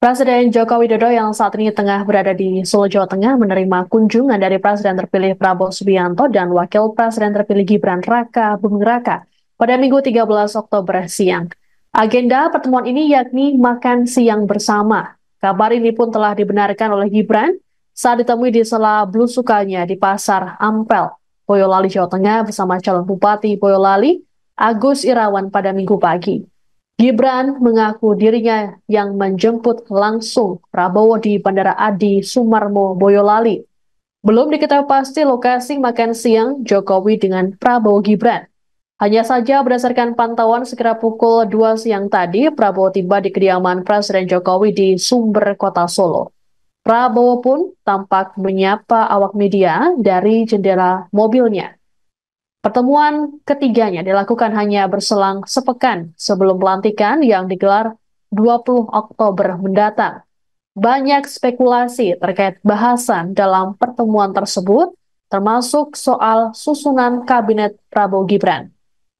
Presiden Joko Widodo yang saat ini tengah berada di Solo, Jawa Tengah menerima kunjungan dari Presiden terpilih Prabowo Subianto dan Wakil Presiden terpilih Gibran Raka Buming Raka pada Minggu 13 Oktober siang. Agenda pertemuan ini yakni makan siang bersama. Kabar ini pun telah dibenarkan oleh Gibran saat ditemui di sela blusukannya di Pasar Ampel, Boyolali, Jawa Tengah bersama calon Bupati Boyolali, Agus Irawan pada minggu pagi. Gibran mengaku dirinya yang menjemput langsung Prabowo di Bandara Adi Sumarmo Boyolali. Belum diketahui pasti lokasi makan siang Jokowi dengan Prabowo Gibran. Hanya saja berdasarkan pantauan sekitar pukul 2 siang tadi, Prabowo tiba di kediaman Presiden Jokowi di Sumber, Kota Solo. Prabowo pun tampak menyapa awak media dari jendela mobilnya. Pertemuan ketiganya dilakukan hanya berselang sepekan sebelum pelantikan yang digelar 20 Oktober mendatang. Banyak spekulasi terkait bahasan dalam pertemuan tersebut, termasuk soal susunan kabinet Prabowo Gibran.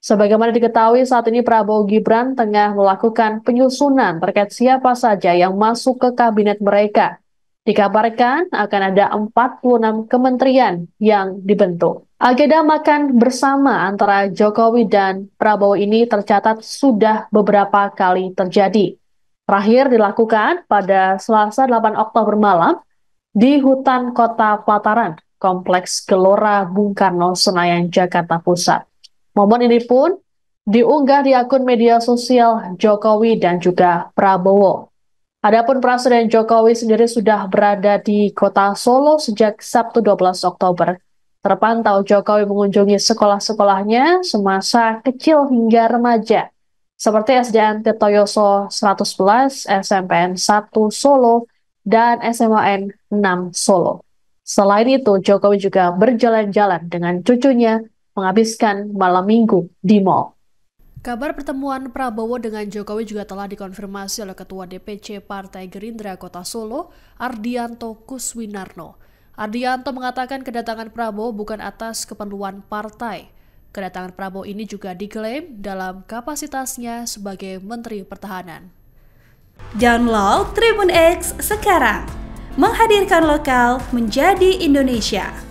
Sebagaimana diketahui saat ini Prabowo Gibran tengah melakukan penyusunan terkait siapa saja yang masuk ke kabinet mereka. Dikabarkan akan ada 46 kementerian yang dibentuk. Agenda makan bersama antara Jokowi dan Prabowo ini tercatat sudah beberapa kali terjadi. Terakhir dilakukan pada Selasa 8 Oktober malam di hutan kota Plataran, Kompleks Gelora Bung Karno, Senayan, Jakarta Pusat. Momen ini pun diunggah di akun media sosial Jokowi dan juga Prabowo. Adapun Presiden Jokowi sendiri sudah berada di kota Solo sejak Sabtu 12 Oktober Terpantau Jokowi mengunjungi sekolah-sekolahnya semasa kecil hingga remaja, seperti SDN Tirtoyoso 111, SMPN 1 Solo, dan SMAN 6 Solo. Selain itu, Jokowi juga berjalan-jalan dengan cucunya menghabiskan malam minggu di mall. Kabar pertemuan Prabowo dengan Jokowi juga telah dikonfirmasi oleh Ketua DPC Partai Gerindra Kota Solo, Ardianto Kuswinarno. Ardianto mengatakan kedatangan Prabowo bukan atas keperluan partai. Kedatangan Prabowo ini juga diklaim dalam kapasitasnya sebagai Menteri Pertahanan. Download Tribun X sekarang, menghadirkan lokal menjadi Indonesia.